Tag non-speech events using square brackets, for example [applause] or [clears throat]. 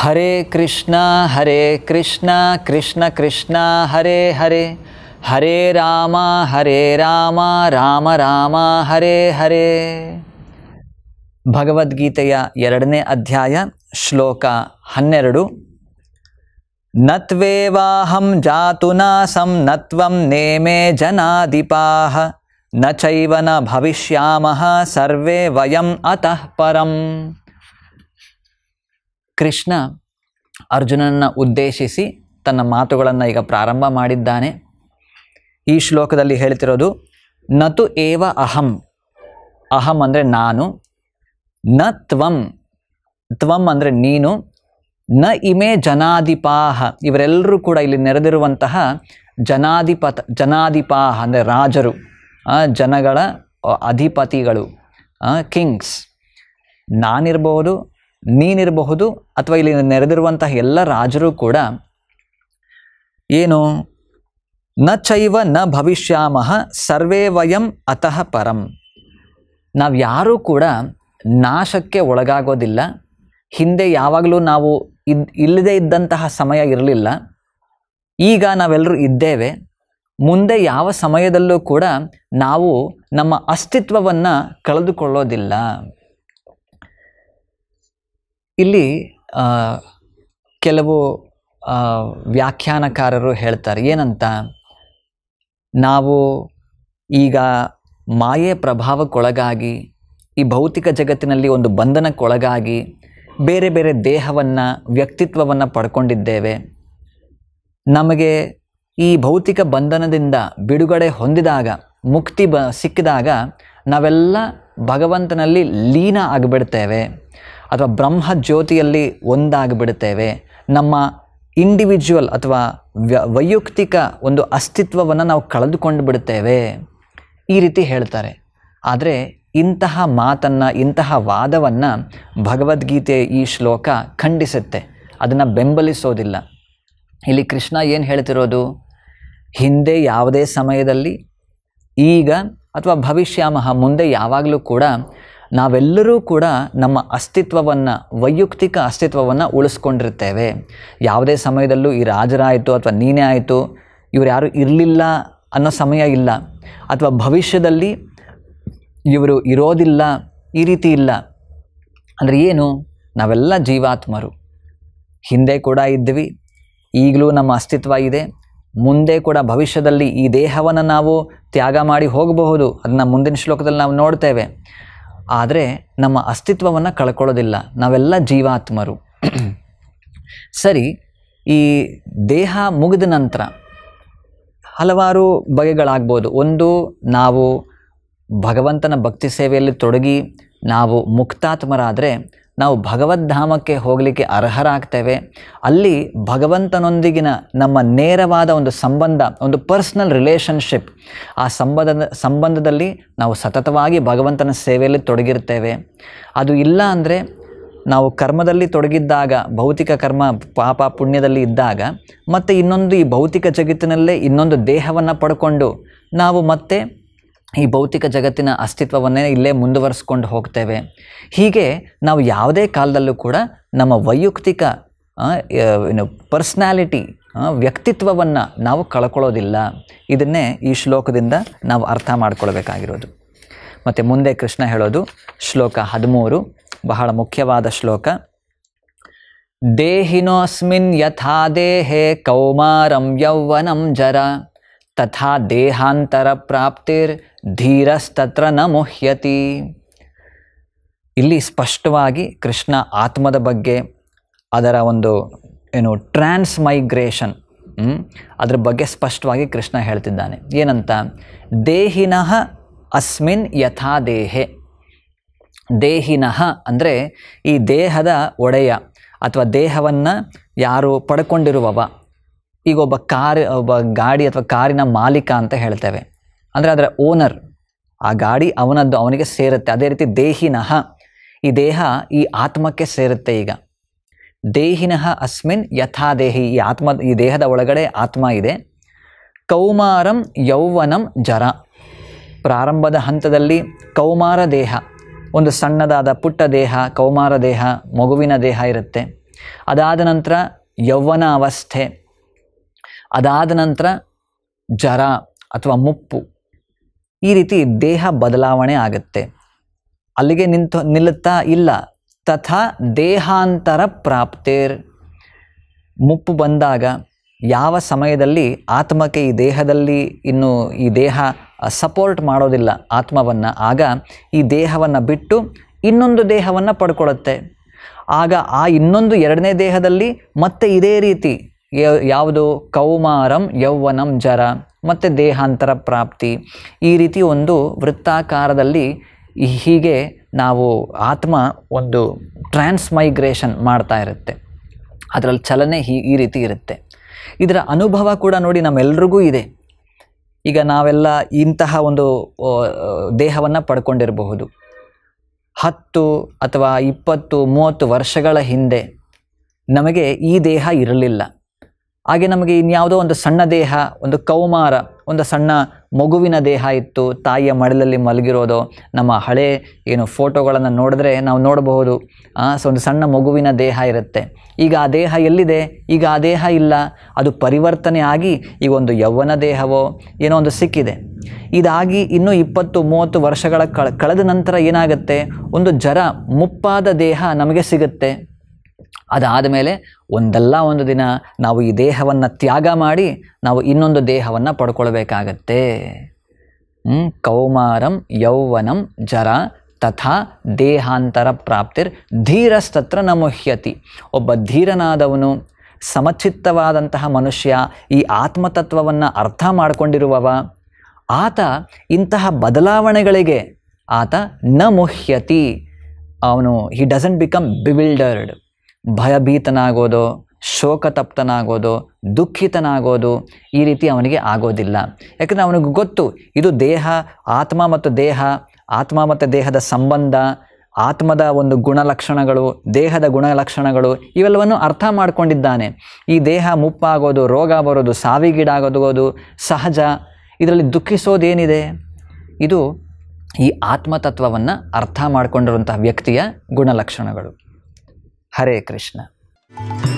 हरे कृष्णा हरे कृष्णा कृष्ण कृष्णा हरे हरे हरे रामा हरे रामा राम रामा हरे हरे भगवद्गीत एरने अध्याय श्लोक हनर नत्वेवाहं जातुनासं नत्वं नेमे जनाधिपाः न चैव न भविष्यामः सर्वे वयम् अतः परम् ಕೃಷ್ಣ ಅರ್ಜುನನ್ನು ಉದ್ದೇಶಿಸಿ ತನ್ನ ಮಾತುಗಳನ್ನು ಈಗ ಪ್ರಾರಂಭ ಮಾಡಿದ್ದಾನೆ ಈ ಶ್ಲೋಕದಲ್ಲಿ ಹೇಳ್ತಿರೋದು ನತು ಏವ ಅಹಂ ಅಹಂ ಅಂದರೆ ನಾನು ನ ತ್ವಂ ತ್ವಂ ಅಂದರೆ ನೀನು ನ ಇಮೇ ಜನಾಧಿಪಾಹ ಇವರೆಲ್ಲರೂ ಕೂಡ ಇಲ್ಲಿ ನೆರೆದಿರುವಂತಹ ಜನಾಧಿಪತ ಜನಾಧಿಪಾಹ ಅಂದರೆ ರಾಜರು ಜನಗಳ ಅಧಿಪತಿಗಳು ಕಿಂಗ್ಸ್ ನಾನಿರ್ಬೋದು ನೀನಿರಬಹುದು ಅಥವಾ ಇಲ್ಲಿ ನೆರೆದಿರುವಂತಹ ಎಲ್ಲ ರಾಜರು ಕೂಡ ಏನು ನ ಚೈವ ನ ಭವಿಷ್ಯಾಮಹ ಸರ್ವೇ ವಯಂ ಅತಃ ಪರಂ ನಾವು ಯಾರೂ ಕೂಡ ನಾಶಕ್ಕೆ ಒಳಗಾಗೋದಿಲ್ಲ ಹಿಂದೆ ಯಾವಾಗಲೂ ನಾವು ಇದ್ ಇಲ್ಲದೇ ಇದ್ದಂತಹ ಸಮಯ ಇರಲಿಲ್ಲ ಈಗ ನಾವೆಲ್ಲರೂ ಇದ್ದೇವೆ ಮುಂದೆ ಯಾವ ಸಮಯದಲ್ಲೂ ಕೂಡ ನಾವು ನಮ್ಮ ಅಸ್ತಿತ್ವವನ್ನು ಕಳೆದುಕೊಳ್ಳೋದಿಲ್ಲ ಇಲ್ಲಿ ಕೆಲವು ವ್ಯಾಖ್ಯಾನಕಾರರು ಹೇಳ್ತಾರೆ ಏನಂತ ನಾವು ಈಗ ಮಾಯೆ ಪ್ರಭಾವಕ್ಕೊಳಗಾಗಿ ಈ ಭೌತಿಕ ಜಗತ್ತಿನಲ್ಲಿ ಒಂದು ಬಂಧನಕ್ಕೊಳಗಾಗಿ ಬೇರೆ ಬೇರೆ ದೇಹವನ್ನು ವ್ಯಕ್ತಿತ್ವವನ್ನು ಪಡ್ಕೊಂಡಿದ್ದೇವೆ ನಮಗೆ ಈ ಭೌತಿಕ ಬಂಧನದಿಂದ ಬಿಡುಗಡೆ ಹೊಂದಿದಾಗ ಮುಕ್ತಿ ಬ ಸಿಕ್ಕಿದಾಗ ನಾವೆಲ್ಲ ಭಗವಂತನಲ್ಲಿ ಲೀನ ಆಗಿಬಿಡ್ತೇವೆ ಅಥವಾ ಬ್ರಹ್ಮ ಜ್ಯೋತಿಯಲ್ಲಿ ಒಂದಾಗಿಬಿಡುತ್ತೇವೆ ನಮ್ಮ ಇಂಡಿವಿಜುವಲ್ ಅಥವಾ ವೈಯಕ್ತಿಕ ಒಂದು ಅಸ್ತಿತ್ವವನ್ನು ನಾವು ಕಳೆದುಕೊಂಡು ಬಿಡುತ್ತೇವೆ ಈ ರೀತಿ ಹೇಳ್ತಾರೆ ಆದರೆ ಇಂತಹ ಮಾತನ್ನು ಇಂತಹ ವಾದವನ್ನು ಭಗವದ್ಗೀತೆ ಈ ಶ್ಲೋಕ ಖಂಡಿಸುತ್ತೆ ಅದನ್ನು ಬೆಂಬಲಿಸೋದಿಲ್ಲ ಇಲ್ಲಿ ಕೃಷ್ಣ ಏನು ಹೇಳ್ತಿರೋದು ಹಿಂದೆ ಯಾವುದೇ ಸಮಯದಲ್ಲಿ ಈಗ ಅಥವಾ ಭವಿಷ್ಯಾಮಹ ಮುಂದೆ ಯಾವಾಗಲೂ ಕೂಡ ನಾವೆಲ್ಲರೂ ಕೂಡ ನಮ್ಮ ಅಸ್ತಿತ್ವವನ್ನು ವೈಯಕ್ತಿಕ ಅಸ್ತಿತ್ವವನ್ನು ಉಳಿಸ್ಕೊಂಡಿರ್ತೇವೆ ಯಾವುದೇ ಸಮಯದಲ್ಲೂ ಈ ರಾಜರಾಯಿತು ಅಥವಾ ನೀನೇ ಆಯಿತು ಇವರು ಯಾರೂ ಇರಲಿಲ್ಲ ಅನ್ನೋ ಸಮಯ ಇಲ್ಲ ಅಥವಾ ಭವಿಷ್ಯದಲ್ಲಿ ಇವರು ಇರೋದಿಲ್ಲ ಈ ರೀತಿ ಇಲ್ಲ ಅಂದರೆ ಏನು ನಾವೆಲ್ಲ ಜೀವಾತ್ಮರು ಹಿಂದೆ ಕೂಡ ಇದ್ವಿ ಈಗಲೂ ನಮ್ಮ ಅಸ್ತಿತ್ವ ಇದೆ ಮುಂದೆ ಕೂಡ ಭವಿಷ್ಯದಲ್ಲಿ ಈ ದೇಹವನ್ನು ನಾವು ತ್ಯಾಗ ಮಾಡಿ ಹೋಗಬಹುದು ಅದನ್ನು ಮುಂದಿನ ಶ್ಲೋಕದಲ್ಲಿ ನಾವು ನೋಡ್ತೇವೆ ಆದರೆ ನಮ್ಮ ಅಸ್ತಿತ್ವವನ್ನು ಕಳ್ಕೊಳ್ಳೋದಿಲ್ಲ ನಾವೆಲ್ಲ ಜೀವಾತ್ಮರು [clears throat] ಸರಿ ಈ ದೇಹ ಮುಗಿದ ನಂತರ ಹಲವಾರು ಬಗೆಗಳಾಗ್ಬೋದು ಒಂದು ನಾವು ಭಗವಂತನ ಭಕ್ತಿ ಸೇವೆಯಲ್ಲಿ ತೊಡಗಿ ನಾವು ಮುಕ್ತಾತ್ಮರಾದರೆ ನಾವು ಭಗವದ್ಧಾಮಕ್ಕೆ ಹೋಗಲಿಕ್ಕೆ ಅರ್ಹರಾಗ್ತೇವೆ ಅಲ್ಲಿ ಭಗವಂತನೊಂದಿಗಿನ ನಮ್ಮ ನೇರವಾದ ಒಂದು ಸಂಬಂಧ ಒಂದು ಪರ್ಸ್ನಲ್ ರಿಲೇಷನ್ಶಿಪ್ ಆ ಸಂಬಂಧದ ಸಂಬಂಧದಲ್ಲಿ ನಾವು ಸತತವಾಗಿ ಭಗವಂತನ ಸೇವೆಯಲ್ಲಿ ತೊಡಗಿರ್ತೇವೆ ಅದು ಇಲ್ಲ ಅಂದರೆ ನಾವು ಕರ್ಮದಲ್ಲಿ ತೊಡಗಿದ್ದಾಗ ಭೌತಿಕ ಕರ್ಮ ಪಾಪ ಪುಣ್ಯದಲ್ಲಿ ಇದ್ದಾಗ ಮತ್ತು ಇನ್ನೊಂದು ಈ ಭೌತಿಕ ಜಗತ್ತಿನಲ್ಲೇ ಇನ್ನೊಂದು ದೇಹವನ್ನು ಪಡ್ಕೊಂಡು ನಾವು ಮತ್ತೆ ಈ ಭೌತಿಕ ಜಗತ್ತಿನ ಅಸ್ತಿತ್ವವನ್ನೇ ಇಲ್ಲೇ ಮುಂದುವರಿಸ್ಕೊಂಡು ಹೋಗ್ತೇವೆ ಹೀಗೆ ನಾವು ಯಾವುದೇ ಕಾಲದಲ್ಲೂ ಕೂಡ ನಮ್ಮ ವೈಯಕ್ತಿಕ ಏನು ಪರ್ಸ್ನಾಲಿಟಿ ವ್ಯಕ್ತಿತ್ವವನ್ನು ನಾವು ಕಳ್ಕೊಳ್ಳೋದಿಲ್ಲ ಇದನ್ನೇ ಈ ಶ್ಲೋಕದಿಂದ ನಾವು ಅರ್ಥ ಮಾಡ್ಕೊಳ್ಬೇಕಾಗಿರೋದು ಮತ್ತು ಮುಂದೆ ಕೃಷ್ಣ ಹೇಳೋದು ಶ್ಲೋಕ ಹದಿಮೂರು ಬಹಳ ಮುಖ್ಯವಾದ ಶ್ಲೋಕ ದೇಹಿನೋಸ್ಮಿನ್ ಯಥಾ ದೇಹೇ ಕೌಮಾರಂ ಯೌವನಂ ಜರ ತಥಾ ದೇಹಾಂತರ ಪ್ರಾಪ್ತಿರ್ ಧೀರಸ್ತತ್ರ ನ ಮುಹ್ಯತಿ ಇಲ್ಲಿ ಸ್ಪಷ್ಟವಾಗಿ ಕೃಷ್ಣ ಆತ್ಮದ ಬಗ್ಗೆ ಅದರ ಒಂದು ಏನು ಟ್ರಾನ್ಸ್ ಮೈಗ್ರೇಷನ್ ಅದ್ರ ಬಗ್ಗೆ ಸ್ಪಷ್ಟವಾಗಿ ಕೃಷ್ಣ ಹೇಳ್ತಿದ್ದಾನೆ ಏನಂತ ದೇಹಿನಃ ಅಸ್ಮಿನ್ ಯಥಾ ದೇಹೆ ದೇಹಿನಃ ಅಂದರೆ ಈ ದೇಹದ ಒಡೆಯ ಅಥವಾ ದೇಹವನ್ನು ಯಾರು ಪಡ್ಕೊಂಡಿರುವವ ಈಗ ಒಬ್ಬ ಕಾರ್ ಒಬ್ಬ ಗಾಡಿ ಅಥವಾ ಕಾರಿನ ಮಾಲೀಕ ಅಂತ ಹೇಳ್ತೇವೆ ಅಂದರೆ ಅದರ ಓನರ್ ಆ ಗಾಡಿ ಅವನದ್ದು ಅವನಿಗೆ ಸೇರುತ್ತೆ ಅದೇ ರೀತಿ ದೇಹಿನಃ ಈ ದೇಹ ಈ ಆತ್ಮಕ್ಕೆ ಸೇರುತ್ತೆ ಈಗ ದೇಹಿನಃ ಅಸ್ಮಿನ್ ಯಥಾ ದೇಹಿ ಈ ಆತ್ಮ ಈ ದೇಹದ ಒಳಗಡೆ ಆತ್ಮ ಇದೆ ಕೌಮಾರಂ ಯೌವನಂ ಜರ ಪ್ರಾರಂಭದ ಹಂತದಲ್ಲಿ ಕೌಮಾರ ದೇಹ ಒಂದು ಸಣ್ಣದಾದ ಪುಟ್ಟ ದೇಹ ಕೌಮಾರ ದೇಹ ಮಗುವಿನ ದೇಹ ಇರುತ್ತೆ ಅದಾದ ನಂತರ ಯೌವನ ಅವಸ್ಥೆ ಅದಾದ ನಂತರ ಜರ ಅಥವಾ ಮುಪ್ಪು ಈ ರೀತಿ ದೇಹ ಬದಲಾವಣೆ ಆಗುತ್ತೆ ಅಲ್ಲಿಗೆ ನಿಂತು ನಿಲ್ಲುತ್ತಾ ಇಲ್ಲ ತಥಾ ದೇಹಾಂತರ ಪ್ರಾಪ್ತೇರ್ ಮುಪ್ಪು ಬಂದಾಗ ಯಾವ ಸಮಯದಲ್ಲಿ ಆತ್ಮಕ್ಕೆ ಈ ದೇಹದಲ್ಲಿ ಇನ್ನು ಈ ದೇಹ ಸಪೋರ್ಟ್ ಮಾಡೋದಿಲ್ಲ ಆತ್ಮವನ್ನು ಆಗ ಈ ದೇಹವನ್ನು ಬಿಟ್ಟು ಇನ್ನೊಂದು ದೇಹವನ್ನು ಪಡ್ಕೊಳ್ಳುತ್ತೆ ಆಗ ಆ ಇನ್ನೊಂದು ಎರಡನೇ ದೇಹದಲ್ಲಿ ಮತ್ತೆ ಇದೇ ರೀತಿ ಯಾವುದು ಕೌಮಾರಂ ಯೌವನಂ ಜರ ಮತ್ತು ದೇಹಾಂತರ ಪ್ರಾಪ್ತಿ ಈ ರೀತಿ ಒಂದು ವೃತ್ತಾಕಾರದಲ್ಲಿ ಹೀಗೆ ನಾವು ಆತ್ಮ ಒಂದು ಟ್ರಾನ್ಸ್ಮೈಗ್ರೇಷನ್ ಮಾಡ್ತಾ ಇರುತ್ತೆ ಅದರಲ್ಲಿ ಚಲನೆ ಈ ಈ ರೀತಿ ಇರುತ್ತೆ ಇದರ ಅನುಭವ ಕೂಡ ನೋಡಿ ನಮ್ಮೆಲ್ರಿಗೂ ಇದೆ ಈಗ ನಾವೆಲ್ಲ ಇಂತಹ ಒಂದು ದೇಹವನ್ನು ಪಡ್ಕೊಂಡಿರಬಹುದು ಹತ್ತು ಅಥವಾ ಇಪ್ಪತ್ತು ಮೂವತ್ತು ವರ್ಷಗಳ ಹಿಂದೆ ನಮಗೆ ಈ ದೇಹ ಇರಲಿಲ್ಲ ಹಾಗೆ ನಮಗೆ ಇನ್ಯಾವುದೋ ಒಂದು ಸಣ್ಣ ದೇಹ ಒಂದು ಕೌಮಾರ ಒಂದು ಸಣ್ಣ ಮಗುವಿನ ದೇಹ ಇತ್ತು ತಾಯಿಯ ಮಡಲಲ್ಲಿ ಮಲಗಿರೋದು ನಮ್ಮ ಹಳೆ ಏನು ಫೋಟೋಗಳನ್ನು ನೋಡಿದ್ರೆ ನಾವು ನೋಡಬಹುದು ಸೊ ಒಂದು ಸಣ್ಣ ಮಗುವಿನ ದೇಹ ಇರುತ್ತೆ ಈಗ ಆ ದೇಹ ಎಲ್ಲಿದೆ ಈಗ ಆ ದೇಹ ಇಲ್ಲ ಅದು ಪರಿವರ್ತನೆ ಆಗಿ ಈಗ ಒಂದು ಯೌವನ ದೇಹವೋ ಏನೋ ಒಂದು ಸಿಕ್ಕಿದೆ ಇದಾಗಿ ಇನ್ನೂ ಇಪ್ಪತ್ತು ಮೂವತ್ತು ವರ್ಷಗಳ ಕಳೆದ ನಂತರ ಏನಾಗುತ್ತೆ ಒಂದು ಜರ ಮುಪ್ಪಾದ ದೇಹ ನಮಗೆ ಸಿಗುತ್ತೆ ಅದಾದ ಮೇಲೆ ಒಂದಲ್ಲ ಒಂದು ದಿನ ನಾವು ಈ ದೇಹವನ್ನು ತ್ಯಾಗ ಮಾಡಿ ನಾವು ಇನ್ನೊಂದು ದೇಹವನ್ನು ಪಡ್ಕೊಳ್ಬೇಕಾಗತ್ತೆ ಕೌಮಾರಂ ಯೌವನಂ ಜರ ತಥಾ ದೇಹಾಂತರ ಪ್ರಾಪ್ತಿರ್ ಧೀರಸ್ತತ್ರ ನಮುಹ್ಯತಿ ಒಬ್ಬ ಧೀರನಾದವನು ಸಮಚಿತ್ತವಾದಂತಹ ಮನುಷ್ಯ ಈ ಆತ್ಮತತ್ವವನ್ನು ಅರ್ಥ ಮಾಡಿಕೊಂಡಿರುವವ ಆತ ಇಂತಹ ಬದಲಾವಣೆಗಳಿಗೆ ಆತ ನ ಮುಹ್ಯತಿ ಅವನು ಹಿ ಡಸಂಟ್ ಬಿಕಮ್ ಬಿವಿಲ್ಡರ್ಡ್ ಭಯಭೀತನಾಗೋದು ಶೋಕತಪ್ತನಾಗೋದು ದುಃಖಿತನಾಗೋದು ಈ ರೀತಿ ಅವನಿಗೆ ಆಗೋದಿಲ್ಲ ಯಾಕಂದರೆ ಅವನಿಗೆ ಗೊತ್ತು ಇದು ದೇಹ ಆತ್ಮ ಮತ್ತು ದೇಹ ಆತ್ಮ ಮತ್ತು ದೇಹದ ಸಂಬಂಧ ಆತ್ಮದ ಒಂದು ಗುಣಲಕ್ಷಣಗಳು ದೇಹದ ಗುಣಲಕ್ಷಣಗಳು ಇವೆಲ್ಲವನ್ನು ಅರ್ಥ ಮಾಡಿಕೊಂಡಿದ್ದಾನೆ ಈ ದೇಹ ಮುಪ್ಪಾಗೋದು ರೋಗ ಬರೋದು ಸಾವಿಗೀಡಾಗೋದು ಸಹಜ ಇದರಲ್ಲಿ ದುಃಖಿಸೋದೇನಿದೆ ಇದು ಈ ಆತ್ಮತತ್ವವನ್ನು ಅರ್ಥ ಮಾಡಿಕೊಂಡಿರುವಂತಹ ವ್ಯಕ್ತಿಯ ಗುಣಲಕ್ಷಣಗಳು हरे कृष्ण